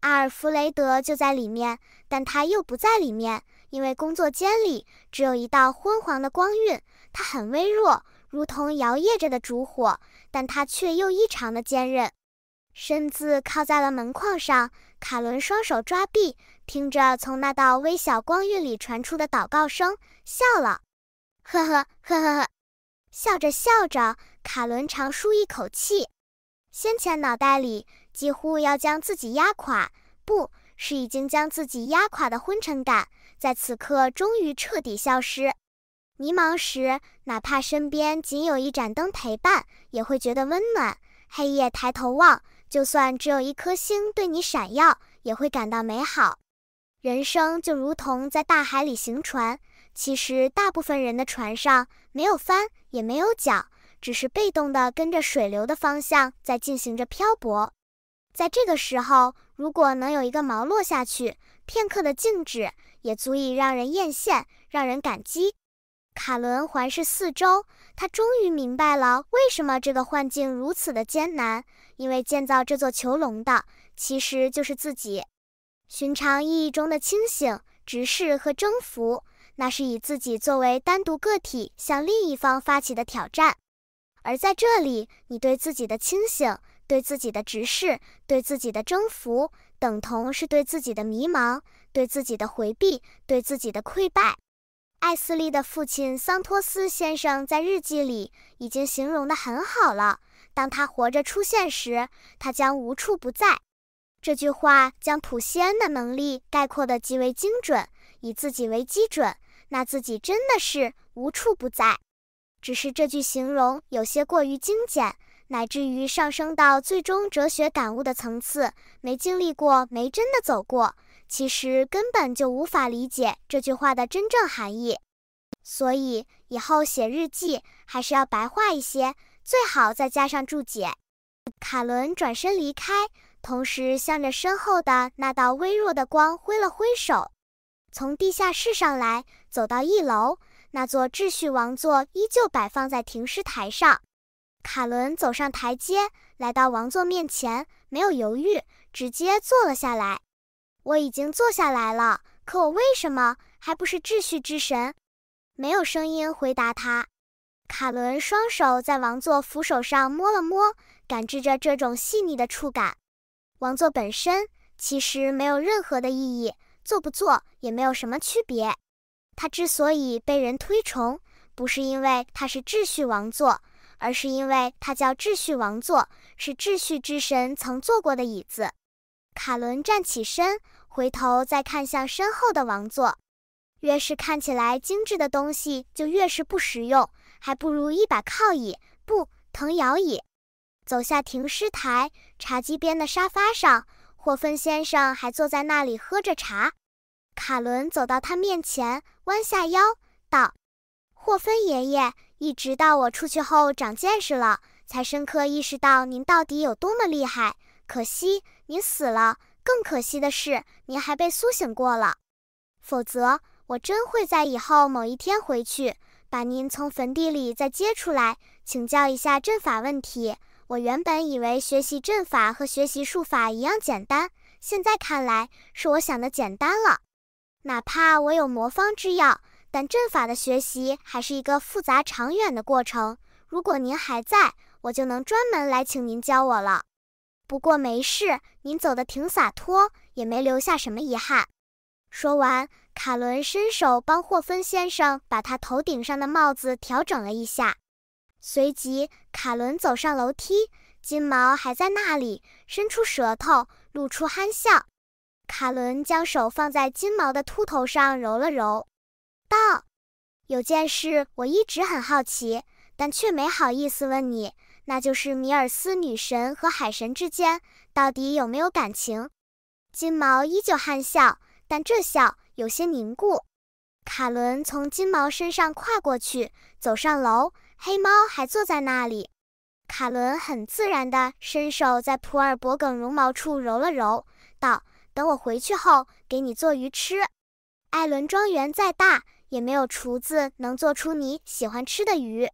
阿尔弗雷德就在里面，但他又不在里面，因为工作间里只有一道昏黄的光晕，它很微弱，如同摇曳着的烛火，但它却又异常的坚韧。身子靠在了门框上，卡伦双手抓臂，听着从那道微小光晕里传出的祷告声，笑了，呵呵呵呵呵，笑着笑着，卡伦长舒一口气，先前脑袋里。几乎要将自己压垮，不是已经将自己压垮的昏沉感，在此刻终于彻底消失。迷茫时，哪怕身边仅有一盏灯陪伴，也会觉得温暖。黑夜抬头望，就算只有一颗星对你闪耀，也会感到美好。人生就如同在大海里行船，其实大部分人的船上没有帆，也没有桨，只是被动地跟着水流的方向在进行着漂泊。在这个时候，如果能有一个毛落下去，片刻的静止也足以让人艳羡，让人感激。卡伦环视四周，他终于明白了为什么这个幻境如此的艰难。因为建造这座囚笼的，其实就是自己。寻常意义中的清醒、直视和征服，那是以自己作为单独个体向另一方发起的挑战。而在这里，你对自己的清醒。对自己的直视、对自己的征服，等同是对自己的迷茫，对自己的回避，对自己的溃败。艾斯利的父亲桑托斯先生在日记里已经形容的很好了。当他活着出现时，他将无处不在。这句话将普希恩的能力概括的极为精准。以自己为基准，那自己真的是无处不在。只是这句形容有些过于精简。乃至于上升到最终哲学感悟的层次，没经历过，没真的走过，其实根本就无法理解这句话的真正含义。所以以后写日记还是要白话一些，最好再加上注解。卡伦转身离开，同时向着身后的那道微弱的光挥了挥手。从地下室上来，走到一楼，那座秩序王座依旧摆放在停尸台上。卡伦走上台阶，来到王座面前，没有犹豫，直接坐了下来。我已经坐下来了，可我为什么还不是秩序之神？没有声音回答他。卡伦双手在王座扶手上摸了摸，感知着这种细腻的触感。王座本身其实没有任何的意义，坐不坐也没有什么区别。他之所以被人推崇，不是因为他是秩序王座。而是因为它叫秩序王座，是秩序之神曾坐过的椅子。卡伦站起身，回头再看向身后的王座。越是看起来精致的东西，就越是不实用，还不如一把靠椅，不藤摇椅。走下停尸台，茶几边的沙发上，霍芬先生还坐在那里喝着茶。卡伦走到他面前，弯下腰道。分爷爷，一直到我出去后长见识了，才深刻意识到您到底有多么厉害。可惜您死了，更可惜的是您还被苏醒过了，否则我真会在以后某一天回去，把您从坟地里再接出来，请教一下阵法问题。我原本以为学习阵法和学习术法一样简单，现在看来是我想的简单了。哪怕我有魔方之钥。但阵法的学习还是一个复杂、长远的过程。如果您还在，我就能专门来请您教我了。不过没事，您走的挺洒脱，也没留下什么遗憾。说完，卡伦伸手帮霍芬先生把他头顶上的帽子调整了一下。随即，卡伦走上楼梯，金毛还在那里伸出舌头，露出憨笑。卡伦将手放在金毛的秃头上，揉了揉。道：“有件事我一直很好奇，但却没好意思问你，那就是米尔斯女神和海神之间到底有没有感情？”金毛依旧憨笑，但这笑有些凝固。卡伦从金毛身上跨过去，走上楼。黑猫还坐在那里。卡伦很自然地伸手在普尔脖梗绒毛处揉了揉，道：“等我回去后，给你做鱼吃。”艾伦庄园再大。也没有厨子能做出你喜欢吃的鱼。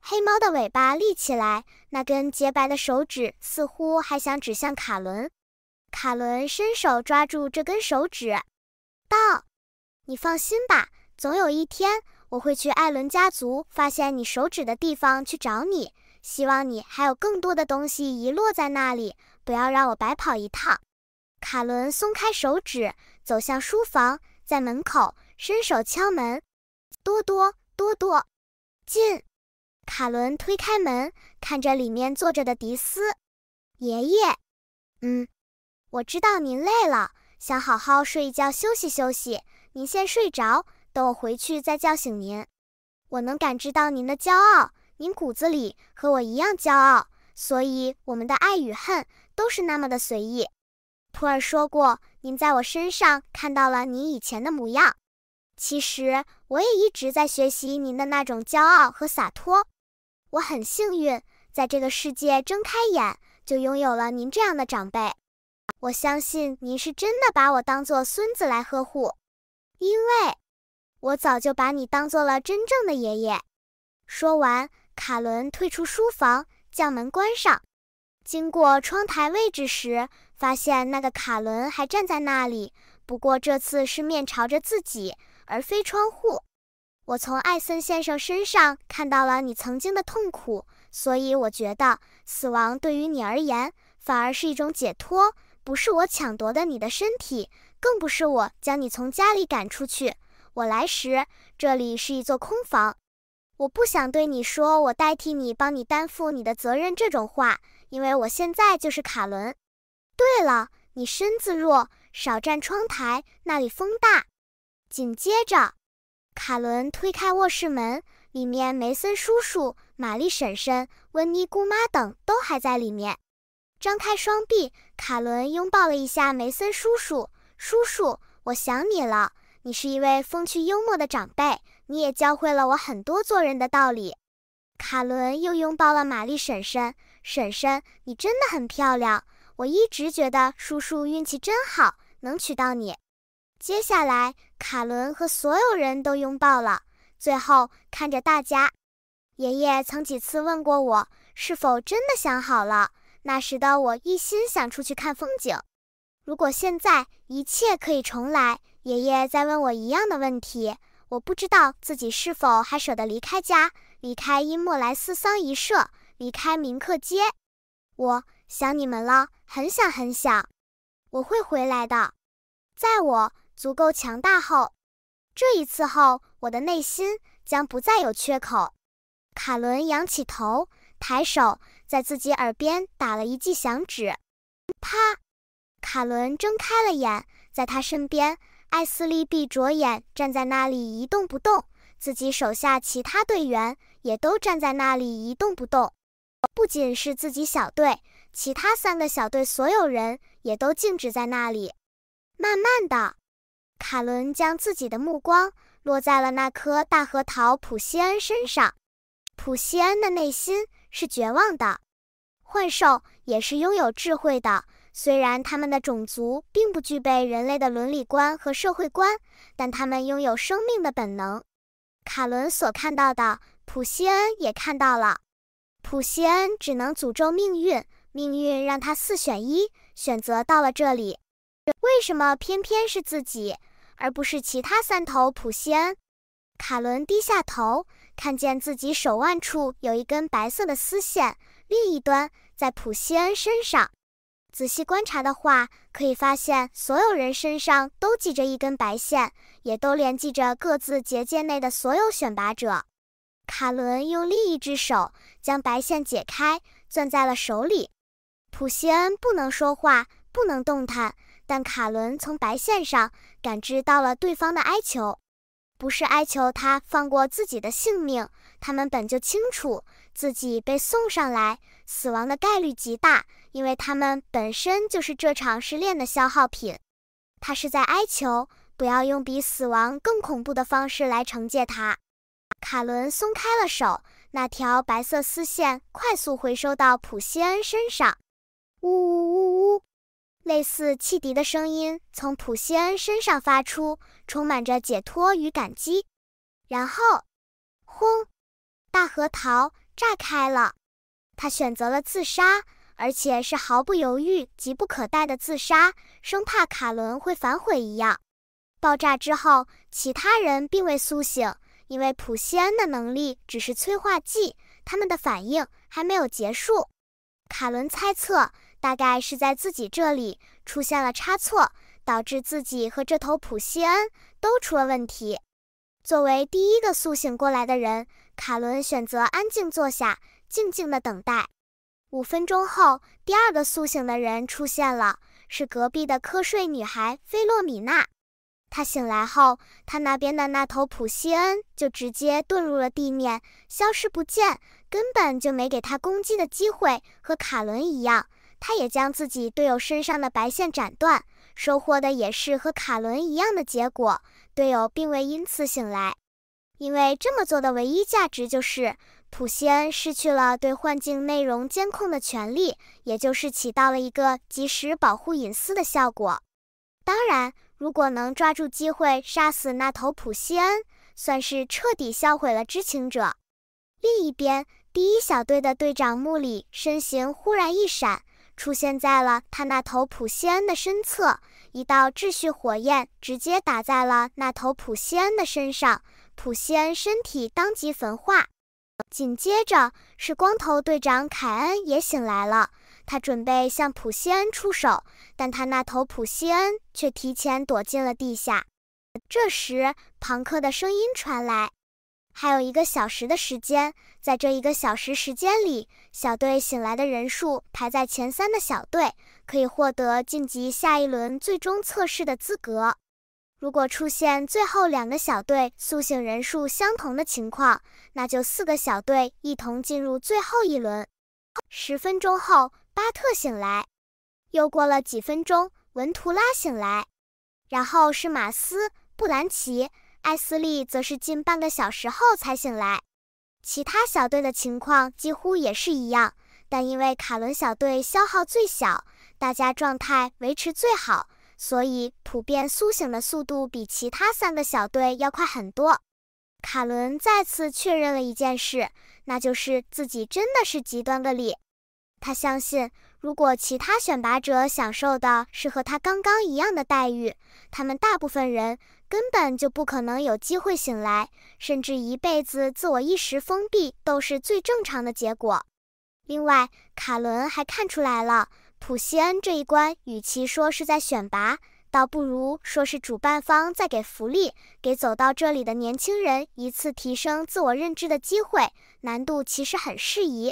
黑猫的尾巴立起来，那根洁白的手指似乎还想指向卡伦。卡伦伸手抓住这根手指，道：“你放心吧，总有一天我会去艾伦家族发现你手指的地方去找你。希望你还有更多的东西遗落在那里，不要让我白跑一趟。”卡伦松开手指，走向书房，在门口。伸手敲门，多多多多，进。卡伦推开门，看着里面坐着的迪斯爷爷。嗯，我知道您累了，想好好睡一觉，休息休息。您先睡着，等我回去再叫醒您。我能感知到您的骄傲，您骨子里和我一样骄傲，所以我们的爱与恨都是那么的随意。普尔说过，您在我身上看到了您以前的模样。其实我也一直在学习您的那种骄傲和洒脱。我很幸运，在这个世界睁开眼就拥有了您这样的长辈。我相信您是真的把我当做孙子来呵护，因为我早就把你当做了真正的爷爷。说完，卡伦退出书房，将门关上。经过窗台位置时，发现那个卡伦还站在那里，不过这次是面朝着自己。而非窗户。我从艾森先生身上看到了你曾经的痛苦，所以我觉得死亡对于你而言反而是一种解脱。不是我抢夺的你的身体，更不是我将你从家里赶出去。我来时，这里是一座空房。我不想对你说“我代替你，帮你担负你的责任”这种话，因为我现在就是卡伦。对了，你身子弱，少站窗台，那里风大。紧接着，卡伦推开卧室门，里面梅森叔叔、玛丽婶婶、温妮姑妈等都还在里面。张开双臂，卡伦拥抱了一下梅森叔叔。叔叔，我想你了。你是一位风趣幽默的长辈，你也教会了我很多做人的道理。卡伦又拥抱了玛丽婶婶。婶婶，你真的很漂亮。我一直觉得叔叔运气真好，能娶到你。接下来，卡伦和所有人都拥抱了。最后看着大家，爷爷曾几次问过我是否真的想好了。那时的我一心想出去看风景。如果现在一切可以重来，爷爷再问我一样的问题，我不知道自己是否还舍得离开家，离开伊莫莱斯桑一社，离开明克街。我想你们了，很想很想。我会回来的，在我。足够强大后，这一次后，我的内心将不再有缺口。卡伦仰起头，抬手，在自己耳边打了一记响指，啪！卡伦睁开了眼，在他身边，艾斯利闭着眼，站在那里一动不动。自己手下其他队员也都站在那里一动不动。不仅是自己小队，其他三个小队所有人也都静止在那里。慢慢的。卡伦将自己的目光落在了那颗大核桃普西恩身上。普西恩的内心是绝望的。幻兽也是拥有智慧的，虽然他们的种族并不具备人类的伦理观和社会观，但他们拥有生命的本能。卡伦所看到的，普西恩也看到了。普西恩只能诅咒命运，命运让他四选一，选择到了这里。为什么偏偏是自己，而不是其他三头普西恩？卡伦低下头，看见自己手腕处有一根白色的丝线，另一端在普西恩身上。仔细观察的话，可以发现所有人身上都系着一根白线，也都联系着各自结界内的所有选拔者。卡伦用另一只手将白线解开，攥在了手里。普西恩不能说话，不能动弹。但卡伦从白线上感知到了对方的哀求，不是哀求他放过自己的性命。他们本就清楚自己被送上来，死亡的概率极大，因为他们本身就是这场试炼的消耗品。他是在哀求，不要用比死亡更恐怖的方式来惩戒他。卡伦松开了手，那条白色丝线快速回收到普西恩身上。呜呜呜呜。类似汽笛的声音从普西恩身上发出，充满着解脱与感激。然后，轰！大核桃炸开了。他选择了自杀，而且是毫不犹豫、急不可待的自杀，生怕卡伦会反悔一样。爆炸之后，其他人并未苏醒，因为普西恩的能力只是催化剂，他们的反应还没有结束。卡伦猜测。大概是在自己这里出现了差错，导致自己和这头普西恩都出了问题。作为第一个苏醒过来的人，卡伦选择安静坐下，静静的等待。五分钟后，第二个苏醒的人出现了，是隔壁的瞌睡女孩菲洛米娜。她醒来后，她那边的那头普西恩就直接遁入了地面，消失不见，根本就没给她攻击的机会，和卡伦一样。他也将自己队友身上的白线斩断，收获的也是和卡伦一样的结果。队友并未因此醒来，因为这么做的唯一价值就是普西恩失去了对幻境内容监控的权利，也就是起到了一个及时保护隐私的效果。当然，如果能抓住机会杀死那头普西恩，算是彻底销毁了知情者。另一边，第一小队的队长穆里身形忽然一闪。出现在了他那头普西恩的身侧，一道秩序火焰直接打在了那头普西恩的身上，普西恩身体当即焚化。紧接着是光头队长凯恩也醒来了，他准备向普西恩出手，但他那头普西恩却提前躲进了地下。这时，庞克的声音传来。还有一个小时的时间，在这一个小时时间里，小队醒来的人数排在前三的小队可以获得晋级下一轮最终测试的资格。如果出现最后两个小队苏醒人数相同的情况，那就四个小队一同进入最后一轮。十分钟后，巴特醒来，又过了几分钟，文图拉醒来，然后是马斯、布兰奇。艾斯利则是近半个小时后才醒来，其他小队的情况几乎也是一样。但因为卡伦小队消耗最小，大家状态维持最好，所以普遍苏醒的速度比其他三个小队要快很多。卡伦再次确认了一件事，那就是自己真的是极端的例。他相信，如果其他选拔者享受的是和他刚刚一样的待遇，他们大部分人。根本就不可能有机会醒来，甚至一辈子自我意识封闭都是最正常的结果。另外，卡伦还看出来了，普西恩这一关，与其说是在选拔，倒不如说是主办方在给福利，给走到这里的年轻人一次提升自我认知的机会，难度其实很适宜。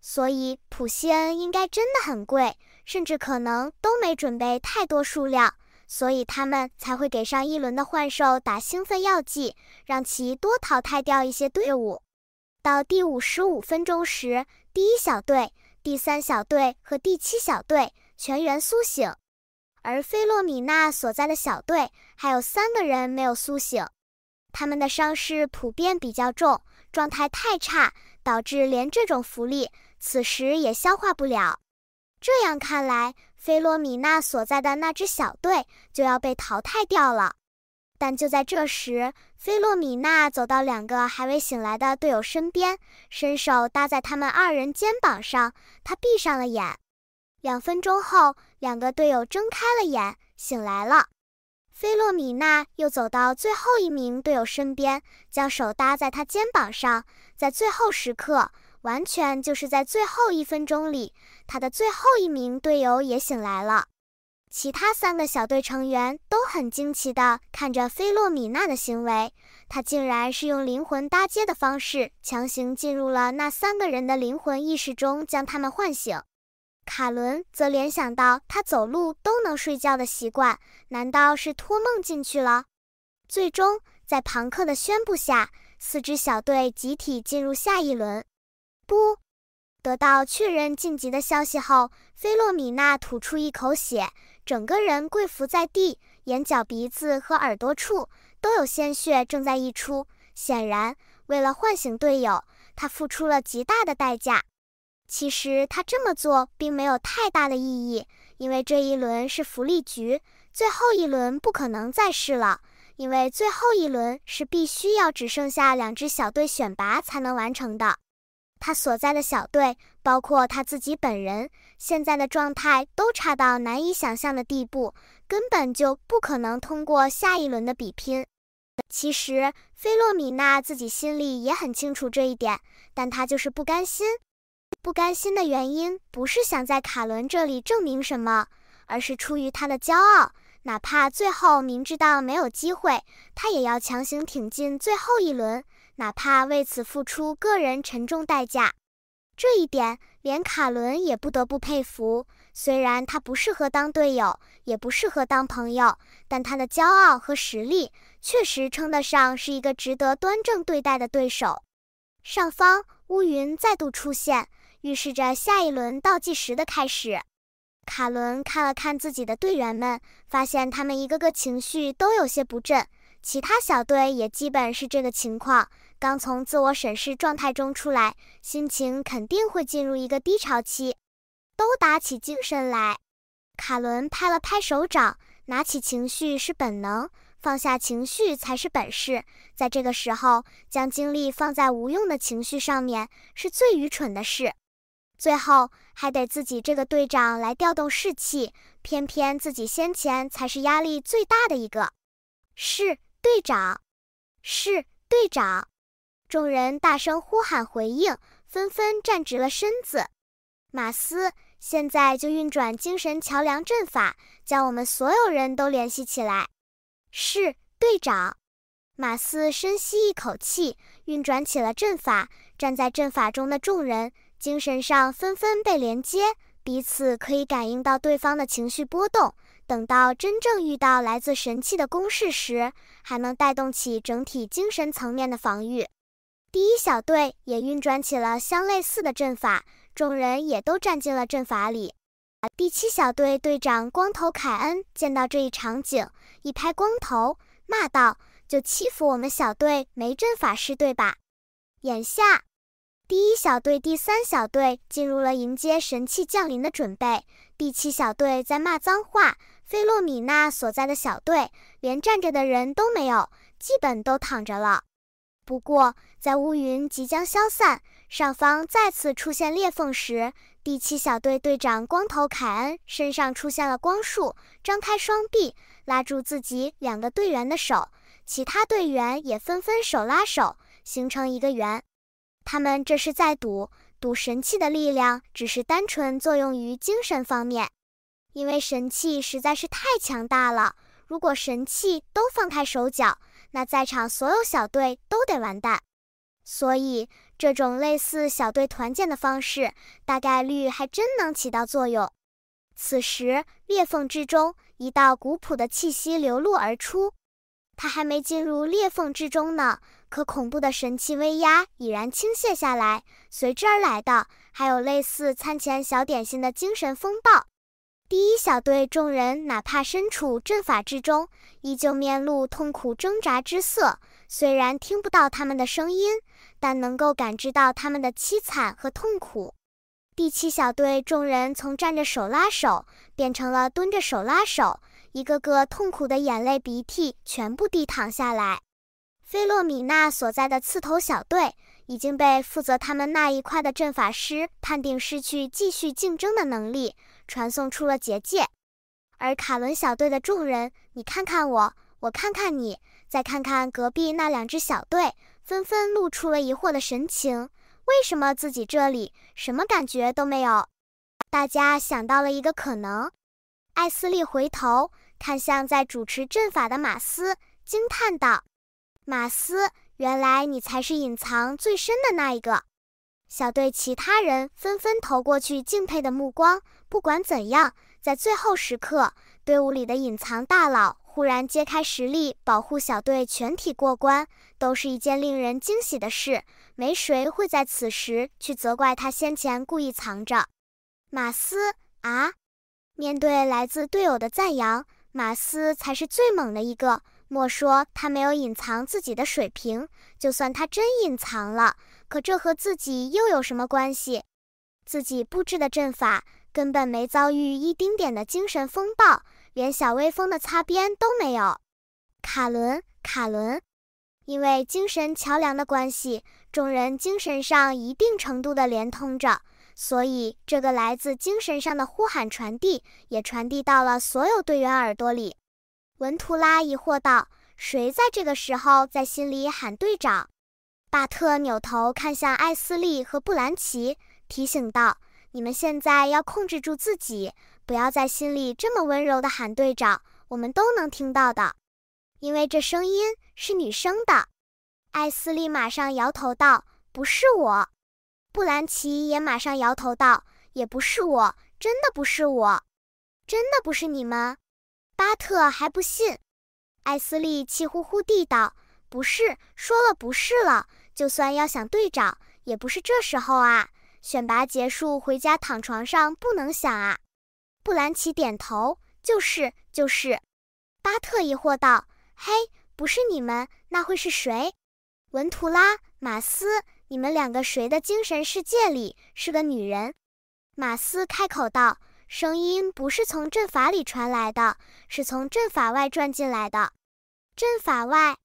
所以，普西恩应该真的很贵，甚至可能都没准备太多数量。所以他们才会给上一轮的幻兽打兴奋药剂，让其多淘汰掉一些队伍。到第五十五分钟时，第一小队、第三小队和第七小队全员苏醒，而菲洛米娜所在的小队还有三个人没有苏醒，他们的伤势普遍比较重，状态太差，导致连这种福利此时也消化不了。这样看来。菲洛米娜所在的那支小队就要被淘汰掉了，但就在这时，菲洛米娜走到两个还未醒来的队友身边，伸手搭在他们二人肩膀上，她闭上了眼。两分钟后，两个队友睁开了眼，醒来了。菲洛米娜又走到最后一名队友身边，将手搭在他肩膀上，在最后时刻。完全就是在最后一分钟里，他的最后一名队友也醒来了。其他三个小队成员都很惊奇的看着菲洛米娜的行为，他竟然是用灵魂搭接的方式强行进入了那三个人的灵魂意识中，将他们唤醒。卡伦则联想到他走路都能睡觉的习惯，难道是托梦进去了？最终，在庞克的宣布下，四支小队集体进入下一轮。不，得到确认晋级的消息后，菲洛米娜吐出一口血，整个人跪伏在地，眼角、鼻子和耳朵处都有鲜血正在溢出。显然，为了唤醒队友，他付出了极大的代价。其实他这么做并没有太大的意义，因为这一轮是福利局，最后一轮不可能再试了，因为最后一轮是必须要只剩下两支小队选拔才能完成的。他所在的小队，包括他自己本人，现在的状态都差到难以想象的地步，根本就不可能通过下一轮的比拼。其实，菲洛米娜自己心里也很清楚这一点，但她就是不甘心。不甘心的原因不是想在卡伦这里证明什么，而是出于她的骄傲，哪怕最后明知道没有机会，她也要强行挺进最后一轮。哪怕为此付出个人沉重代价，这一点连卡伦也不得不佩服。虽然他不适合当队友，也不适合当朋友，但他的骄傲和实力确实称得上是一个值得端正对待的对手。上方乌云再度出现，预示着下一轮倒计时的开始。卡伦看了看自己的队员们，发现他们一个个情绪都有些不振，其他小队也基本是这个情况。刚从自我审视状态中出来，心情肯定会进入一个低潮期。都打起精神来！卡伦拍了拍手掌，拿起情绪是本能，放下情绪才是本事。在这个时候，将精力放在无用的情绪上面，是最愚蠢的事。最后还得自己这个队长来调动士气，偏偏自己先前才是压力最大的一个。是队长，是队长。众人大声呼喊回应，纷纷站直了身子。马斯，现在就运转精神桥梁阵法，将我们所有人都联系起来。是队长。马斯深吸一口气，运转起了阵法。站在阵法中的众人，精神上纷纷被连接，彼此可以感应到对方的情绪波动。等到真正遇到来自神器的攻势时，还能带动起整体精神层面的防御。第一小队也运转起了相类似的阵法，众人也都站进了阵法里。第七小队队长光头凯恩见到这一场景，一拍光头，骂道：“就欺负我们小队没阵法师对吧？”眼下，第一小队、第三小队进入了迎接神器降临的准备，第七小队在骂脏话。菲洛米娜所在的小队连站着的人都没有，基本都躺着了。不过，在乌云即将消散、上方再次出现裂缝时，第七小队队长光头凯恩身上出现了光束，张开双臂拉住自己两个队员的手，其他队员也纷纷手拉手，形成一个圆。他们这是在赌，赌神器的力量只是单纯作用于精神方面，因为神器实在是太强大了。如果神器都放开手脚，那在场所有小队都得完蛋，所以这种类似小队团建的方式，大概率还真能起到作用。此时裂缝之中，一道古朴的气息流露而出，他还没进入裂缝之中呢，可恐怖的神气威压已然倾泻下来，随之而来的还有类似餐前小点心的精神风暴。第一小队众人哪怕身处阵法之中，依旧面露痛苦挣扎之色。虽然听不到他们的声音，但能够感知到他们的凄惨和痛苦。第七小队众人从站着手拉手变成了蹲着手拉手，一个个痛苦的眼泪鼻涕全部低淌下来。菲洛米娜所在的刺头小队已经被负责他们那一块的阵法师判定失去继续竞争的能力。传送出了结界，而卡伦小队的众人，你看看我，我看看你，再看看隔壁那两支小队，纷纷露出了疑惑的神情。为什么自己这里什么感觉都没有？大家想到了一个可能。艾斯利回头看向在主持阵法的马斯，惊叹道：“马斯，原来你才是隐藏最深的那一个。”小队其他人纷纷投过去敬佩的目光。不管怎样，在最后时刻，队伍里的隐藏大佬忽然揭开实力，保护小队全体过关，都是一件令人惊喜的事。没谁会在此时去责怪他先前故意藏着。马斯啊，面对来自队友的赞扬，马斯才是最猛的一个。莫说他没有隐藏自己的水平，就算他真隐藏了。可这和自己又有什么关系？自己布置的阵法根本没遭遇一丁点的精神风暴，连小微风的擦边都没有。卡伦，卡伦，因为精神桥梁的关系，众人精神上一定程度的连通着，所以这个来自精神上的呼喊传递，也传递到了所有队员耳朵里。文图拉疑惑道：“谁在这个时候在心里喊队长？”巴特扭头看向艾斯利和布兰奇，提醒道：“你们现在要控制住自己，不要在心里这么温柔地喊队长，我们都能听到的，因为这声音是女生的。”艾斯利马上摇头道：“不是我。”布兰奇也马上摇头道：“也不是我，真的不是我，真的不是你们。”巴特还不信。艾斯利气呼呼地道：“不是，说了不是了。”就算要想队长，也不是这时候啊！选拔结束，回家躺床上不能想啊！布兰奇点头，就是就是。巴特疑惑道：“嘿，不是你们，那会是谁？”文图拉、马斯，你们两个谁的精神世界里是个女人？”马斯开口道：“声音不是从阵法里传来的，是从阵法外传进来的。”阵法外，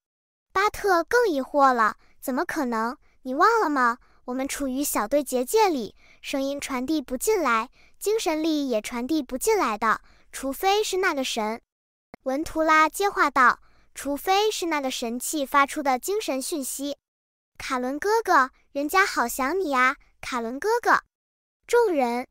巴特更疑惑了。怎么可能？你忘了吗？我们处于小队结界里，声音传递不进来，精神力也传递不进来的。除非是那个神，文图拉接话道，除非是那个神器发出的精神讯息。卡伦哥哥，人家好想你啊，卡伦哥哥。众人。